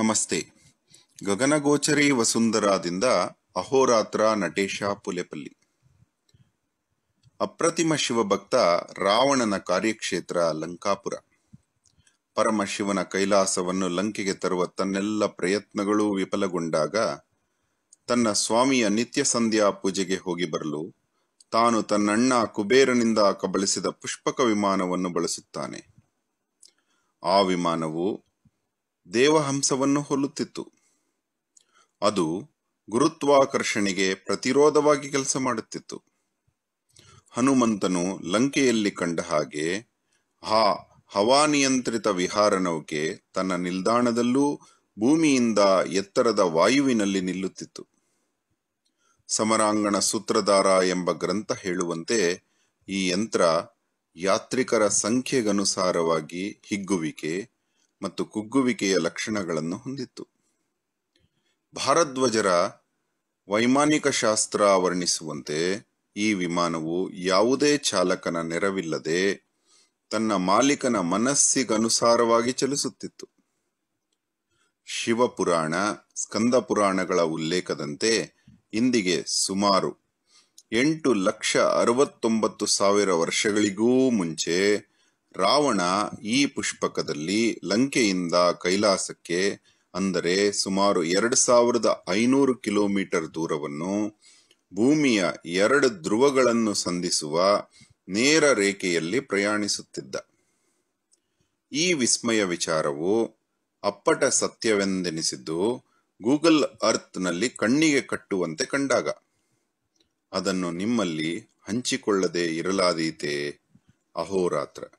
ನಮಸ್ತೆ ಗಗನಗೋಚರಿ ವಸುಂಧರಾದಿಂದ ಅಹೋರಾತ್ರ ನಟೇಶ ಪುಲೆಪಲ್ಲಿ ಅಪ್ರತಿಮ ಶಿವಭಕ್ತ ರಾವಣನ ಕಾರ್ಯಕ್ಷೇತ್ರ ಲಂಕಾಪುರ ಪರಮಶಿವನ ಕೈಲಾಸವನ್ನು ಲಂಕೆಗೆ ತರುವ ತನ್ನೆಲ್ಲ ಪ್ರಯತ್ನಗಳು ವಿಫಲಗೊಂಡಾಗ ತನ್ನ ಸ್ವಾಮಿಯ ನಿತ್ಯ ಸಂಧ್ಯಾ ಪೂಜೆಗೆ ಹೋಗಿ ಬರಲು ತಾನು ತನ್ನಣ್ಣ ಕುಬೇರನಿಂದ ಕಬಳಿಸಿದ ಪುಷ್ಪಕ ವಿಮಾನವನ್ನು ಬಳಸುತ್ತಾನೆ ಆ ವಿಮಾನವು ದೇವಹಂಸವನ್ನು ಹೋಲುತ್ತಿತ್ತು ಅದು ಗುರುತ್ವಾಕರ್ಷಣೆಗೆ ಪ್ರತಿರೋಧವಾಗಿ ಕೆಲಸ ಮಾಡುತ್ತಿತ್ತು ಹನುಮಂತನು ಲಂಕೆಯಲ್ಲಿ ಕಂಡ ಹಾಗೆ ಆ ಹವಾನಿಯಂತ್ರಿತ ವಿಹಾರ ನೌಕೆ ತನ್ನ ನಿಲ್ದಾಣದಲ್ಲೂ ಭೂಮಿಯಿಂದ ಎತ್ತರದ ವಾಯುವಿನಲ್ಲಿ ನಿಲ್ಲುತ್ತಿತ್ತು ಸಮರಾಂಗಣ ಸೂತ್ರಧಾರ ಎಂಬ ಗ್ರಂಥ ಹೇಳುವಂತೆ ಈ ಯಂತ್ರ ಯಾತ್ರಿಕರ ಸಂಖ್ಯೆಗನುಸಾರವಾಗಿ ಹಿಗ್ಗುವಿಕೆ ಮತ್ತು ಕುಗ್ಗುವಿಕೆಯ ಲಕ್ಷಣಗಳನ್ನು ಹೊಂದಿತ್ತು ಭಾರದ್ವಜರ ವೈಮಾನಿಕ ಶಾಸ್ತ್ರ ವರ್ಣಿಸುವಂತೆ ಈ ವಿಮಾನವು ಯಾವುದೇ ಚಾಲಕನ ನೆರವಿಲ್ಲದೆ ತನ್ನ ಮಾಲೀಕನ ಮನಸ್ಸಿಗನುಸಾರವಾಗಿ ಚಲಿಸುತ್ತಿತ್ತು ಶಿವಪುರಾಣ ಸ್ಕಂದ ಪುರಾಣಗಳ ಉಲ್ಲೇಖದಂತೆ ಇಂದಿಗೆ ಸುಮಾರು ಎಂಟು ಲಕ್ಷ ಅರವತ್ತೊಂಬತ್ತು ಸಾವಿರ ವರ್ಷಗಳಿಗೂ ಮುಂಚೆ ರಾವಣ ಈ ಪುಷ್ಪಕದಲ್ಲಿ ಲಂಕೆಯಿಂದ ಕೈಲಾಸಕ್ಕೆ ಅಂದರೆ ಸುಮಾರು ಎರಡು ಸಾವಿರದ ಐನೂರು ಕಿಲೋಮೀಟರ್ ದೂರವನ್ನು ಭೂಮಿಯ ಎರಡು ಧ್ರುವಗಳನ್ನು ಸಂಧಿಸುವ ನೇರ ರೇಖೆಯಲ್ಲಿ ಪ್ರಯಾಣಿಸುತ್ತಿದ್ದ ಈ ವಿಸ್ಮಯ ವಿಚಾರವು ಅಪ್ಪಟ ಸತ್ಯವೆಂದೆನಿಸಿದ್ದು ಗೂಗಲ್ ಅರ್ತ್ನಲ್ಲಿ ಕಣ್ಣಿಗೆ ಕಟ್ಟುವಂತೆ ಕಂಡಾಗ ಅದನ್ನು ನಿಮ್ಮಲ್ಲಿ ಹಂಚಿಕೊಳ್ಳದೆ ಇರಲಾದೀತೆ ಅಹೋರಾತ್ರ